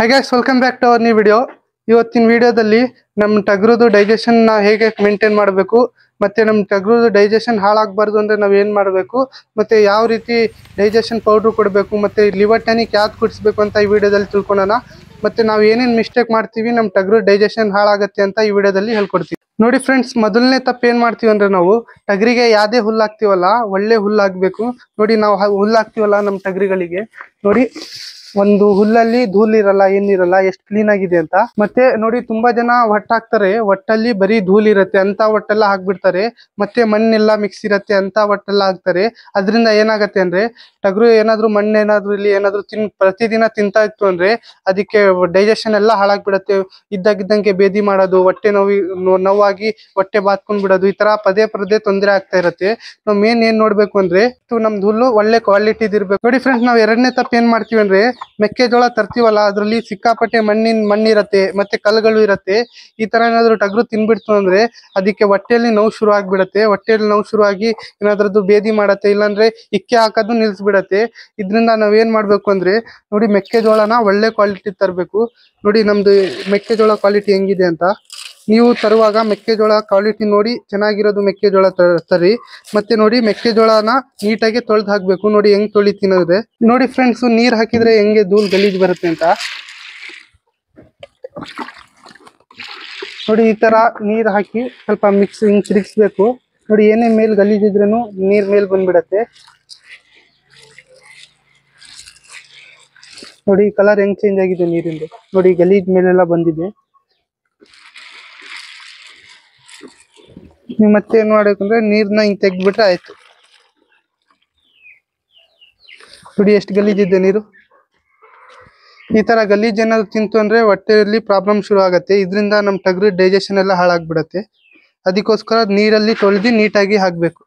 ಹಾಗೆ welcome back to our new video ಇವತ್ತಿನ ವಿಡಿಯೋದಲ್ಲಿ ನಮ್ಮ ಟಗ್ರದ್ದು ಡೈಜೆಷನ್ ನಾವು ಹೇಗೆ ಮೇಂಟೈನ್ ಮಾಡಬೇಕು ಮತ್ತು ನಮ್ಮ ಟಗ್ರದು ಡೈಜೆಷನ್ ಹಾಳಾಗಬಾರ್ದು ಅಂದರೆ ನಾವು ಏನು ಮಾಡಬೇಕು ಮತ್ತು ಯಾವ ರೀತಿ ಡೈಜೆಷನ್ ಪೌಡ್ರು ಕೊಡಬೇಕು ಮತ್ತು ಲಿವರ್ ಟ್ಯಾನಿಕ್ ಯಾವ್ದು ಕುಡಿಸ್ಬೇಕು ಅಂತ ಈ ವಿಡಿಯೋದಲ್ಲಿ ತಿಳ್ಕೊಳೋಣ ಮತ್ತೆ ನಾವು ಏನೇನು ಮಿಸ್ಟೇಕ್ ಮಾಡ್ತೀವಿ ನಮ್ಮ ಟಗರು ಡೈಜೆಷನ್ ಹಾಳಾಗುತ್ತೆ ಅಂತ ಈ ವಿಡಿಯೋದಲ್ಲಿ ಹೇಳ್ಕೊಡ್ತೀವಿ ನೋಡಿ ಫ್ರೆಂಡ್ಸ್ ಮೊದಲನೇ ತಪ್ಪು ಏನು ಮಾಡ್ತೀವಿ ಅಂದರೆ ನಾವು ಟಗರಿಗೆ ಯಾವುದೇ ಹುಲ್ಲು ಹಾಕ್ತೀವಲ್ಲ ಒಳ್ಳೆ ಹುಲ್ಲು ಹಾಕಬೇಕು ನೋಡಿ ನಾವು ಹುಲ್ಲು ಹಾಕ್ತೀವಲ್ಲ ನಮ್ಮ ಟಗ್ರಿಗಳಿಗೆ ನೋಡಿ ಒಂದು ಹುಲ್ಲಲ್ಲಿ ಧೂಳಿರಲ್ಲ ಏನಿರಲ್ಲ ಎಷ್ಟು ಕ್ಲೀನ್ ಆಗಿದೆ ಅಂತ ಮತ್ತೆ ನೋಡಿ ತುಂಬಾ ಜನ ಹಾಕ್ತಾರೆ ಒಟ್ಟಲ್ಲಿ ಬರೀ ಇರತ್ತೆ ಅಂತ ಒಟ್ಟೆಲ್ಲ ಹಾಕ್ಬಿಡ್ತಾರೆ ಮತ್ತೆ ಮಣ್ಣೆಲ್ಲ ಮಿಕ್ಸ್ ಇರತ್ತೆ ಅಂತ ಒಟ್ಟೆಲ್ಲ ಹಾಕ್ತಾರೆ ಅದರಿಂದ ಏನಾಗತ್ತೆ ಅಂದ್ರೆ ಟಗರು ಏನಾದ್ರು ಮಣ್ಣೇನಾದ್ರು ಇಲ್ಲಿ ಏನಾದ್ರು ತಿನ್ ಪ್ರತಿದಿನ ತಿಂತಾ ಇತ್ತು ಅಂದ್ರೆ ಅದಕ್ಕೆ ಡೈಜೆಷನ್ ಎಲ್ಲ ಹಾಳಾಗ್ಬಿಡತ್ತೆ ಇದ್ದಾಗಿದ್ದಂಗೆ ಬೇದಿ ಮಾಡೋದು ಹೊಟ್ಟೆ ನೋವಿ ನೋವಾಗಿ ಹೊಟ್ಟೆ ಬಾತ್ಕೊಂಡ್ ಬಿಡೋದು ಈ ತರ ಪದೇ ಪದೇ ತೊಂದರೆ ಆಗ್ತಾ ಇರತ್ತೆ ನಾವು ಮೇನ್ ಏನ್ ನೋಡ್ಬೇಕು ಅಂದ್ರೆ ನಮ್ದು ಹುಲ್ಲು ಒಳ್ಳೆ ಕ್ವಾಲಿಟಿ ಇರ್ಬೇಕು ನೋಡಿ ಫ್ರೆಂಡ್ಸ್ ನಾವು ಎರಡನೇ ತಪ್ಪು ಏನ್ ಮಾಡ್ತೀವಿ ಅಂದ್ರೆ ಮೆಕ್ಕೆಜೋಳ ತರ್ತೀವಲ್ಲ ಅದ್ರಲ್ಲಿ ಸಿಕ್ಕಾಪಟ್ಟೆ ಮಣ್ಣಿನ ಮಣ್ಣಿರತ್ತೆ ಮತ್ತೆ ಕಲ್ಲುಗಳು ಇರತ್ತೆ ಈ ತರ ಏನಾದ್ರು ಟಗರು ತಿನ್ಬಿಡ್ತು ಅಂದ್ರೆ ಅದಕ್ಕೆ ಹೊಟ್ಟೆಯಲ್ಲಿ ನೋವು ಶುರು ಆಗ್ಬಿಡತ್ತೆ ಹೊಟ್ಟೆಯಲ್ಲಿ ನೋವು ಶುರು ಆಗಿ ಏನಾದ್ರದ್ದು ಭೇದಿ ಮಾಡತ್ತೆ ಇಲ್ಲಾಂದ್ರೆ ಇಕ್ಕೆ ಹಾಕೋದು ನಿಲ್ಸ್ಬಿಡತ್ತೆ ಇದ್ರಿಂದ ನಾವ್ ಏನ್ ಮಾಡ್ಬೇಕು ಅಂದ್ರೆ ನೋಡಿ ಮೆಕ್ಕೆಜೋಳನ ಒಳ್ಳೆ ಕ್ವಾಲಿಟಿ ತರಬೇಕು ನೋಡಿ ನಮ್ದು ಮೆಕ್ಕೆಜೋಳ ಕ್ವಾಲಿಟಿ ಹೆಂಗಿದೆ ಅಂತ ನೀವು ತರುವಾಗ ಮೆಕ್ಕೆಜೋಳ ಕ್ವಾಲಿಟಿ ನೋಡಿ ಚೆನ್ನಾಗಿರೋದು ಮೆಕ್ಕೆಜೋಳ ತರಿ ಮತ್ತೆ ನೋಡಿ ಮೆಕ್ಕೆಜೋಳನ ನೀಟಾಗಿ ತೊಳೆದು ಹಾಕ್ಬೇಕು ನೋಡಿ ಹೆಂಗ್ ತೊಳಿ ತಿನ್ನೋದ್ರೆ ನೋಡಿ ಫ್ರೆಂಡ್ಸ್ ನೀರ್ ಹಾಕಿದ್ರೆ ಹೆಂಗೆ ಧೂಳು ಗಲೀಜ್ ಬರುತ್ತೆ ಅಂತ ನೋಡಿ ಈ ತರ ನೀರ್ ಹಾಕಿ ಸ್ವಲ್ಪ ಮಿಕ್ಸ್ ಹಿಂಗ್ ತಿರುಗಿಸ್ಬೇಕು ನೋಡಿ ಏನೇ ಮೇಲ್ ಗಲೀಜಿದ್ರೂ ನೀರ್ ಮೇಲ್ ಬಂದ್ಬಿಡತ್ತೆ ನೋಡಿ ಕಲರ್ ಹೆಂಗ್ ಚೇಂಜ್ ಆಗಿದೆ ನೀರಿಂದ ನೋಡಿ ಗಲೀಜ್ ಮೇಲೆಲ್ಲ ಬಂದಿದೆ ನೀವು ಮಾಡಬೇಕು ಮಾಡ್ಬೇಕಂದ್ರೆ ನೀರನ್ನ ಹಿಂಗೆ ತೆಗ್ದುಬಿಟ್ರೆ ಆಯಿತು ನೋಡಿ ಎಷ್ಟು ಗಲೀಜಿದೆ ನೀರು ಈ ಥರ ಗಲೀಜು ಏನಾದ್ರು ತಿಂತು ಅಂದರೆ ಹೊಟ್ಟೆಯಲ್ಲಿ ಪ್ರಾಬ್ಲಮ್ ಶುರು ಆಗುತ್ತೆ ಇದರಿಂದ ನಮ್ಮ ಟಗ್ರಿ ಡೈಜೆಷನ್ ಎಲ್ಲ ಹಾಳಾಗ್ಬಿಡತ್ತೆ ಅದಕ್ಕೋಸ್ಕರ ನೀರಲ್ಲಿ ತೊಳೆದು ನೀಟಾಗಿ ಹಾಕಬೇಕು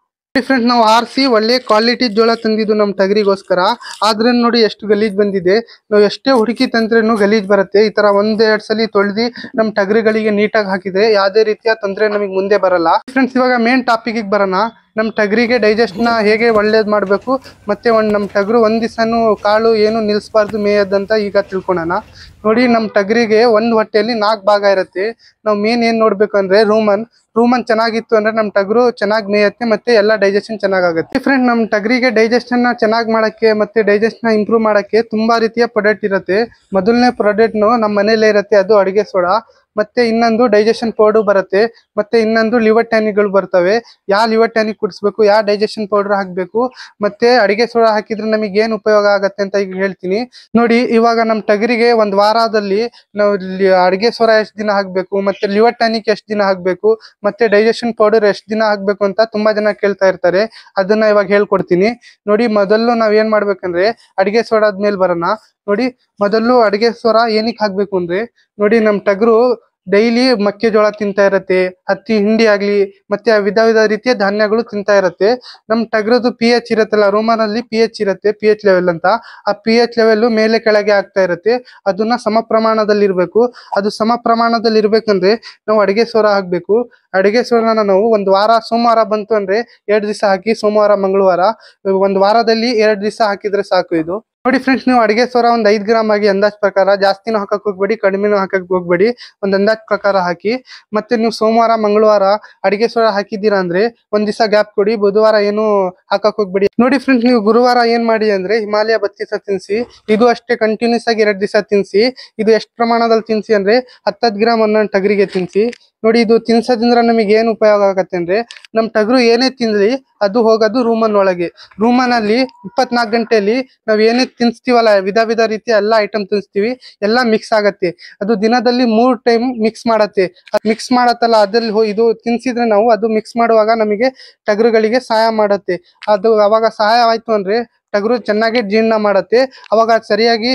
ಫ್ರೆಂಡ್ ನಾವು ಆರಿಸಿ ಒಳ್ಳೆ ಕ್ವಾಲಿಟಿ ಜೋಳ ತಂದಿದ್ದು ನಮ್ಮ ಟಗರಿಗೋಸ್ಕರ ಆದ್ರೆ ನೋಡಿ ಎಷ್ಟು ಗಲೀಜ್ ಬಂದಿದೆ ನಾವು ಎಷ್ಟೇ ಹುಡುಕಿ ತಂದ್ರೇನು ಗಲೀಜ್ ಬರುತ್ತೆ ಈ ತರ ಒಂದೆರಡು ಸಲ ತೊಳ್ದಿ ನಮ್ಮ ಟಗರಿಗಳಿಗೆ ನೀಟಾಗಿ ಹಾಕಿದ್ರೆ ಯಾವ್ದೇ ರೀತಿಯ ತೊಂದರೆ ನಮಗೆ ಮುಂದೆ ಬರಲ್ಲ ಫ್ರೆಂಡ್ಸ್ ಇವಾಗ ಮೇನ್ ಟಾಪಿಕ್ ಬರೋಣ ನಮ್ಮ ಟಗರಿಗೆ ಡೈಜೆಸ್ಟ್ನ ಹೇಗೆ ಒಳ್ಳೇದು ಮಾಡಬೇಕು ಮತ್ತು ಒಂದು ನಮ್ಮ ಟಗರು ಒಂದು ದಿವಸನೂ ಕಾಳು ಏನು ನಿಲ್ಲಿಸಬಾರ್ದು ಮೇಯೋದಂತ ಈಗ ತಿಳ್ಕೊಳೋಣ ನೋಡಿ ನಮ್ಮ ಟಗರಿಗೆ ಒಂದು ಹೊಟ್ಟೆಯಲ್ಲಿ ನಾಲ್ಕು ಭಾಗ ಇರುತ್ತೆ ನಾವು ಮೇನ್ ಏನು ನೋಡಬೇಕು ಅಂದರೆ ರೂಮನ್ ರೂಮನ್ ಚೆನ್ನಾಗಿತ್ತು ಅಂದರೆ ನಮ್ಮ ಟಗರು ಚೆನ್ನಾಗಿ ಮೇಯುತ್ತೆ ಮತ್ತು ಎಲ್ಲ ಡೈಜೆಷನ್ ಚೆನ್ನಾಗಾಗುತ್ತೆ ಫ್ರೆಂಡ್ ನಮ್ಮ ಟಗರಿಗೆ ಡೈಜೆಷನ್ನ ಚೆನ್ನಾಗಿ ಮಾಡೋಕ್ಕೆ ಮತ್ತು ಡೈಜೆಸ್ಟ್ನ ಇಂಪ್ರೂವ್ ಮಾಡೋಕ್ಕೆ ತುಂಬ ರೀತಿಯ ಪ್ರಾಡಕ್ಟ್ ಇರುತ್ತೆ ಮೊದಲನೇ ಪ್ರಾಡಕ್ಟ್ನು ನಮ್ಮ ಮನೇಲೇ ಇರುತ್ತೆ ಅದು ಅಡುಗೆ ಸೋಡಾ ಮತ್ತೆ ಇನ್ನೊಂದು ಡೈಜೆಷನ್ ಪೌಡರ್ ಬರುತ್ತೆ ಮತ್ತೆ ಇನ್ನೊಂದು ಲಿವರ್ ಗಳು ಬರ್ತವೆ ಯಾವ ಲಿವರ್ ಟ್ಯಾನಿಕ್ ಕುಡಿಸ್ಬೇಕು ಯಾವ ಡೈಜೆಷನ್ ಪೌಡರ್ ಹಾಕ್ಬೇಕು ಮತ್ತೆ ಅಡಿಗೆ ಸೋಡಾ ಹಾಕಿದ್ರೆ ನಮಗೆ ಏನು ಉಪಯೋಗ ಆಗತ್ತೆ ಅಂತ ಈಗ ಹೇಳ್ತೀನಿ ನೋಡಿ ಇವಾಗ ನಮ್ಮ ಟಗರಿಗೆ ಒಂದು ವಾರದಲ್ಲಿ ನಾವು ಅಡಿಗೆ ಸೋಡಾ ಎಷ್ಟು ದಿನ ಹಾಕ್ಬೇಕು ಮತ್ತೆ ಲಿವರ್ ಟ್ಯಾನಿಕ್ ಎಷ್ಟು ದಿನ ಹಾಕ್ಬೇಕು ಮತ್ತೆ ಡೈಜೆಷನ್ ಪೌಡರ್ ಎಷ್ಟು ದಿನ ಹಾಕ್ಬೇಕು ಅಂತ ತುಂಬಾ ಜನ ಕೇಳ್ತಾ ಇರ್ತಾರೆ ಅದನ್ನ ಇವಾಗ ಹೇಳ್ಕೊಡ್ತೀನಿ ನೋಡಿ ಮೊದಲು ನಾವ್ ಏನ್ ಮಾಡ್ಬೇಕಂದ್ರೆ ಅಡಿಗೆ ಸೋಡಾದ ಮೇಲೆ ಬರೋಣ ನೋಡಿ ಮೊದಲು ಅಡಿಗೆ ಸ್ವರ ಏನಕ್ಕೆ ಹಾಕ್ಬೇಕು ಅಂದ್ರೆ ನೋಡಿ ನಮ್ ಟಗರು ಡೈಲಿ ಮೆಕ್ಕೆಜೋಳ ತಿಂತಾ ಇರತ್ತೆ ಹತ್ತಿ ಹಿಂಡಿ ಆಗ್ಲಿ ಮತ್ತೆ ವಿಧ ವಿಧ ರೀತಿಯ ಧಾನ್ಯಗಳು ತಿಂತಾ ಇರತ್ತೆ ನಮ್ ಟಗ್ರದು ಪಿ ಎಚ್ ಇರತ್ತಲ್ಲ ರೋಮನಲ್ಲಿ ಪಿ ಎಚ್ ಇರತ್ತೆ ಪಿ ಎಚ್ ಲೆವೆಲ್ ಅಂತ ಆ ಪಿ ಎಚ್ ಲೆವೆಲ್ ಮೇಲೆ ಕೆಳಗೆ ಆಗ್ತಾ ಇರತ್ತೆ ಅದನ್ನ ಸಮ ಪ್ರಮಾಣದಲ್ಲಿ ಇರ್ಬೇಕು ಅದು ಸಮ ಪ್ರಮಾಣದಲ್ಲಿ ಇರ್ಬೇಕಂದ್ರೆ ನಾವು ಅಡಿಗೆ ಸ್ವರ ಹಾಕ್ಬೇಕು ಅಡಿಗೆ ಸೋಳನ ನಾವು ಒಂದು ವಾರ ಸೋಮವಾರ ಬಂತು ಅಂದ್ರೆ ಎರಡು ದಿವಸ ಹಾಕಿ ಸೋಮವಾರ ಮಂಗಳವಾರ ಒಂದು ವಾರದಲ್ಲಿ ಎರಡು ದಿವಸ ಹಾಕಿದ್ರೆ ಸಾಕು ಇದು ನೋಡಿ ಫ್ರೆಂಡ್ಸ್ ನೀವು ಅಡಿಗೆ ಸೋರ ಒಂದ್ ಐದ್ ಗ್ರಾಮ್ ಆಗಿ ಅಂದಾಜ್ ಪ್ರಕಾರ ಜಾಸ್ತಿನೂ ಹಾಕಕ್ ಹೋಗ್ಬೇಡಿ ಕಡಿಮೆನೂ ಹಾಕಕ್ ಹೋಗ್ಬೇಡಿ ಒಂದ್ ಅಂದಾಜ್ ಪ್ರಕಾರ ಹಾಕಿ ಮತ್ತೆ ನೀವು ಸೋಮವಾರ ಮಂಗಳವಾರ ಅಡಿಗೆ ಸೋರ ಹಾಕಿದ್ದೀರಾ ಅಂದ್ರೆ ಒಂದ್ ದಿವಸ ಗ್ಯಾಪ್ ಕೊಡಿ ಬುಧವಾರ ಏನು ಹಾಕಕ್ ಹೋಗ್ಬೇಡಿ ನೋಡಿ ಫ್ರೆಂಡ್ಸ್ ನೀವು ಗುರುವಾರ ಏನ್ ಮಾಡಿ ಅಂದ್ರೆ ಹಿಮಾಲಯ ಬತ್ತಿಸ ತಿನ್ಸಿ ಇದು ಅಷ್ಟೇ ಕಂಟಿನ್ಯೂಸ್ ಆಗಿ ಎರಡ್ ದಿವಸ ತಿನ್ಸಿ ಇದು ಎಷ್ಟ್ ಪ್ರಮಾಣದಲ್ಲಿ ತಿನ್ಸಿ ಅಂದ್ರೆ ಹತ್ತದ್ ಗ್ರಾಮ್ ಒಂದೊಂದು ಟಗರಿಗೆ ತಿನ್ಸಿ ನೋಡಿ ಇದು ತಿನ್ಸೋದ್ರಿಂದ ನಮಗೆ ಏನು ಉಪಯೋಗ ಆಗತ್ತೆ ಅಂದ್ರೆ ನಮ್ ಟಗರು ಏನೇ ತಿನ್ಲಿ ಅದು ಹೋಗೋದು ರೂಮನ್ ಒಳಗೆ ರೂಮನಲ್ಲಿ ಇಪ್ಪತ್ನಾಲ್ಕು ಗಂಟೆಯಲ್ಲಿ ನಾವ್ ಏನೇ ತಿನ್ಸ್ತೀವಲ್ಲ ವಿಧ ವಿಧ ರೀತಿಯ ಎಲ್ಲ ಐಟಮ್ ತಿನ್ಸ್ತೀವಿ ಎಲ್ಲಾ ಮಿಕ್ಸ್ ಆಗತ್ತೆ ಅದು ದಿನದಲ್ಲಿ ಮೂರ್ ಟೈಮ್ ಮಿಕ್ಸ್ ಮಾಡತ್ತೆ ಮಿಕ್ಸ್ ಮಾಡತ್ತಲ್ಲ ಅದ್ರಲ್ಲಿ ಇದು ತಿನ್ಸಿದ್ರೆ ನಾವು ಅದು ಮಿಕ್ಸ್ ಮಾಡುವಾಗ ನಮಗೆ ಟಗರುಗಳಿಗೆ ಸಹಾಯ ಮಾಡತ್ತೆ ಅದು ಅವಾಗ ಸಹಾಯ ಆಯ್ತು ಅಂದ್ರೆ ಟಗರು ಚೆನ್ನಾಗಿ ಜೀರ್ಣ ಮಾಡುತ್ತೆ ಅವಾಗ ಸರಿಯಾಗಿ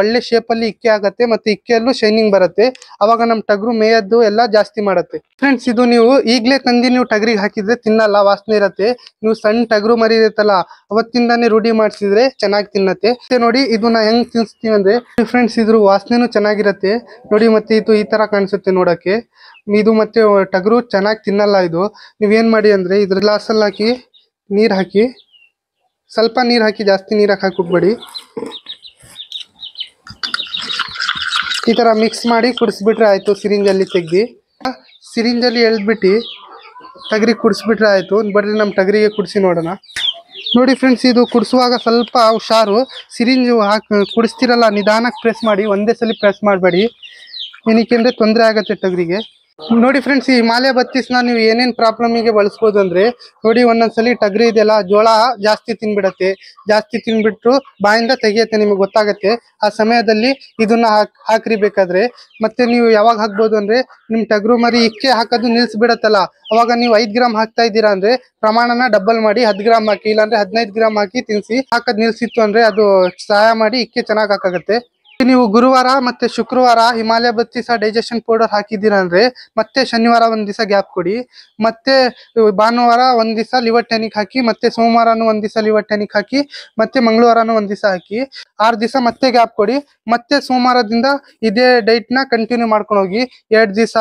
ಒಳ್ಳೆ ಶೇಪಲ್ಲಿ ಇಕ್ಕೆ ಆಗತ್ತೆ ಮತ್ತೆ ಇಕ್ಕಿಯಲ್ಲೂ ಶೈನಿಂಗ್ ಬರುತ್ತೆ ಅವಾಗ ನಮ್ಮ ಟಗರು ಮೇಯದ್ದು ಎಲ್ಲ ಜಾಸ್ತಿ ಮಾಡುತ್ತೆ ಫ್ರೆಂಡ್ಸ್ ಇದು ನೀವು ಈಗಲೇ ತಂದಿ ನೀವು ಟಗರಿಗೆ ಹಾಕಿದ್ರೆ ತಿನ್ನಲ್ಲ ವಾಸನೆ ಇರತ್ತೆ ನೀವು ಸಣ್ಣ ಟಗರು ಮರಿ ಇರುತ್ತಲ್ಲ ಅವತ್ತಿಂದಾನೆ ರೂಢಿ ಮಾಡಿಸಿದ್ರೆ ಚೆನ್ನಾಗಿ ತಿನ್ನತ್ತೆ ನೋಡಿ ಇದು ನಾ ಹೆಂಗ್ ತಿನ್ಸ್ತೀವಿ ಅಂದ್ರೆ ಫ್ರೆಂಡ್ಸ್ ಇದ್ರು ವಾಸನೆನೂ ಚೆನ್ನಾಗಿರತ್ತೆ ನೋಡಿ ಮತ್ತೆ ಇದು ಈ ತರ ಕಾಣಿಸುತ್ತೆ ನೋಡಕ್ಕೆ ಇದು ಮತ್ತೆ ಟಗರು ಚೆನ್ನಾಗಿ ತಿನ್ನಲ್ಲ ಇದು ನೀವೇನ್ ಮಾಡಿ ಅಂದ್ರೆ ಇದ್ರ ಅಲ್ಲಿ ಹಾಕಿ ನೀರ್ ಹಾಕಿ ಸ್ವಲ್ಪ ನೀರು ಹಾಕಿ ಜಾಸ್ತಿ ನೀರು ಹಾಕಿ ಕುಡ್ಬೇಡಿ ಈ ಥರ ಮಿಕ್ಸ್ ಮಾಡಿ ಕುಡಿಸ್ಬಿಟ್ರೆ ಆಯಿತು ಸಿರಿಂಜಲ್ಲಿ ತೆಗ್ದು ಸಿರಿಂಜಲ್ಲಿ ಎಳೆದ್ಬಿಟ್ಟು ಟಗರಿಗೆ ಕುಡಿಸ್ಬಿಟ್ರೆ ಆಯಿತು ಬರ್ರಿ ನಮ್ಮ ಟಗರಿಗೆ ಕುಡಿಸಿ ನೋಡೋಣ ನೋಡಿ ಫ್ರೆಂಡ್ಸ್ ಇದು ಕುಡಿಸುವಾಗ ಸ್ವಲ್ಪ ಹುಷಾರು ಸಿರಿಂಜು ಹಾಕಿ ಕುಡಿಸ್ತಿರಲ್ಲ ನಿಧಾನಕ್ಕೆ ಪ್ರೆಸ್ ಮಾಡಿ ಒಂದೇ ಸಲ ಪ್ರೆಸ್ ಮಾಡಬೇಡಿ ಏನಕ್ಕೆ ಅಂದರೆ ತೊಂದರೆ ಆಗುತ್ತೆ ಟಗರಿಗೆ ನೋಡಿ ಫ್ರೆಂಡ್ಸ್ ಈ ಮಾಲೆ ಬತ್ತೀಸ್ನ ನೀವು ಏನೇನ್ ಪ್ರಾಬ್ಲಮಿಗೆ ಬಳಸ್ಬೋದು ಅಂದ್ರೆ ನೋಡಿ ಒಂದೊಂದ್ಸಲಿ ಟಗ್ರಿ ಇದೆಯಲ್ಲ ಜೋಳ ಜಾಸ್ತಿ ತಿನ್ಬಿಡತ್ತೆ ಜಾಸ್ತಿ ತಿನ್ಬಿಟ್ಟು ಬಾಯಿಂದ ತೆಗಿಯತ್ತೆ ನಿಮಗೆ ಗೊತ್ತಾಗತ್ತೆ ಆ ಸಮಯದಲ್ಲಿ ಇದನ್ನ ಹಾಕ್ ಹಾಕ್ರಿ ಬೇಕಾದ್ರೆ ಮತ್ತೆ ನೀವು ಯಾವಾಗ ಹಾಕ್ಬೋದು ಅಂದ್ರೆ ನಿಮ್ ಟಗ್ರು ಮರಿ ಇಕ್ಕೆ ಹಾಕೋದು ಬಿಡತ್ತಲ್ಲ ಅವಾಗ ನೀವು ಐದ್ ಗ್ರಾಮ್ ಹಾಕ್ತಾ ಇದ್ದೀರಾ ಅಂದ್ರೆ ಪ್ರಮಾಣನ ಡಬಲ್ ಮಾಡಿ ಹದ್ ಗ್ರಾಮ್ ಹಾಕಿ ಇಲ್ಲಾಂದ್ರೆ ಹದಿನೈದು ಗ್ರಾಮ್ ಹಾಕಿ ತಿನ್ಸಿ ಹಾಕೋದು ನಿಲ್ಸಿತ್ತು ಅಂದ್ರೆ ಅದು ಸಹಾಯ ಮಾಡಿ ಇಕ್ಕೆ ಚೆನ್ನಾಗ್ ಹಾಕಾಗತ್ತೆ ನೀವು ಗುರುವಾರ ಮತ್ತೆ ಶುಕ್ರವಾರ ಹಿಮಾಲಯ ಬತ್ತಿಸ ಡೈಜೆಷನ್ ಪೌಡರ್ ಹಾಕಿದ್ದೀರಾ ಅಂದ್ರೆ ಮತ್ತೆ ಶನಿವಾರ ಒಂದ್ ದಿವಸ ಗ್ಯಾಪ್ ಕೊಡಿ ಮತ್ತೆ ಭಾನುವಾರ ಒಂದ್ ದಿವಸ ಲಿವರ್ ಟ್ಯಾನಿಕ್ ಹಾಕಿ ಮತ್ತೆ ಸೋಮವಾರನು ಒಂದ್ ದಿವಸ ಲಿವರ್ ಟ್ಯಾನಿಕ್ ಹಾಕಿ ಮತ್ತೆ ಮಂಗಳವಾರನು ಒಂದ್ ದಿವಸ ಹಾಕಿ ಆರ್ ದಿವಸ ಮತ್ತೆ ಗ್ಯಾಪ್ ಕೊಡಿ ಮತ್ತೆ ಸೋಮವಾರದಿಂದ ಇದೇ ಡೈಟ್ ನ ಕಂಟಿನ್ಯೂ ಮಾಡ್ಕೊಂಡು ಹೋಗಿ ಎರಡ್ ದಿವಸ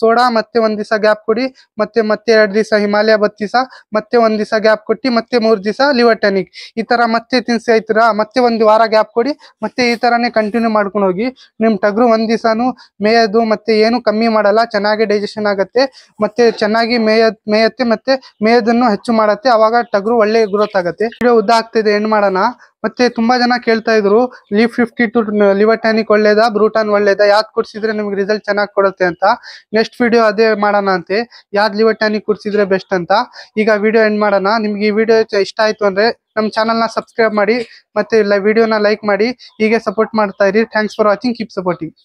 ಸೋಡಾ ಮತ್ತೆ ಒಂದ್ ದಿವಸ ಗ್ಯಾಪ್ ಕೊಡಿ ಮತ್ತೆ ಮತ್ತೆ ಎರಡ್ ದಿವಸ ಹಿಮಾಲಯ ಬತ್ತೀಸ ಮತ್ತೆ ಒಂದ್ ದಿವಸ ಗ್ಯಾಪ್ ಕೊಟ್ಟಿ ಮತ್ತೆ ಮೂರ್ ದಿವಸ ಲಿವರ್ ಟ್ಯಾನಿಕ್ ಈ ತರ ಮತ್ತೆ ತಿನ್ಸಿ ಆಯ್ತೀರಾ ಮತ್ತೆ ಒಂದ್ ವಾರ ಗ್ಯಾಪ್ ಕೊಡಿ ಮತ್ತೆ ಈ ತರನೇ ಕಂಟಿನ್ಯೂ ಮಾಡ್ಕೊಂಡು ಹೋಗಿ ನಿಮ್ ಟಗರು ಒಂದ್ ದಿವಸನು ಮೇಯೋದು ಮತ್ತೆ ಏನು ಕಮ್ಮಿ ಮಾಡಲ್ಲ ಚೆನ್ನಾಗಿ ಡೈಜೆಷನ್ ಆಗತ್ತೆ ಮತ್ತೆ ಚೆನ್ನಾಗಿ ಮೇಯ ಮೇಯತ್ತೆ ಮತ್ತೆ ಮೇಯೋದನ್ನು ಹೆಚ್ಚು ಮಾಡತ್ತೆ ಅವಾಗ ಟಗರು ಒಳ್ಳೆ ಗ್ರೋತ್ ಆಗುತ್ತೆ ಉದ್ದ ಆಗ್ತಿದೆ ಏನ್ ಮಾಡೋಣ ಮತ್ತೆ ತುಂಬಾ ಜನ ಕೇಳ್ತಾ ಇದ್ರು Liv fifty two liver tonic ಒಳ್ಳೇದಾ ಬ್ರೂಟಾನ್ ಒಳ್ಳೇದಾ ಯಾವ್ದು ಕುಡಿಸಿದ್ರೆ ನಿಮ್ಗೆ ರಿಸಲ್ಟ್ ಚೆನ್ನಾಗಿ ಕೊಡುತ್ತೆ ಅಂತ ನೆಕ್ಸ್ಟ್ ವಿಡಿಯೋ ಅದೇ ಮಾಡೋಣ ಅಂತೆ ಯಾವ್ದು ಲಿವರ್ ಟ್ಯಾನಿಕ್ ಕುಡಿಸಿದ್ರೆ ಬೆಸ್ಟ್ ಅಂತ ಈಗ ವಿಡಿಯೋ ಎಂಡ್ ಮಾಡೋಣ ನಿಮ್ಗೆ ಈ ವಿಡಿಯೋ ಇಷ್ಟ ಆಯ್ತು ಅಂದ್ರೆ ನಮ್ಮ ಚಾನಲ್ನ ಸಬ್ಸ್ಕ್ರೈಬ್ ಮಾಡಿ ಮತ್ತೆ ಇಲ್ಲ ವಿಡಿಯೋನ ಲೈಕ್ ಮಾಡಿ ಹೀಗೆ ಸಪೋರ್ಟ್ ಮಾಡ್ತಾ ಇರಿ thanks for watching keep supporting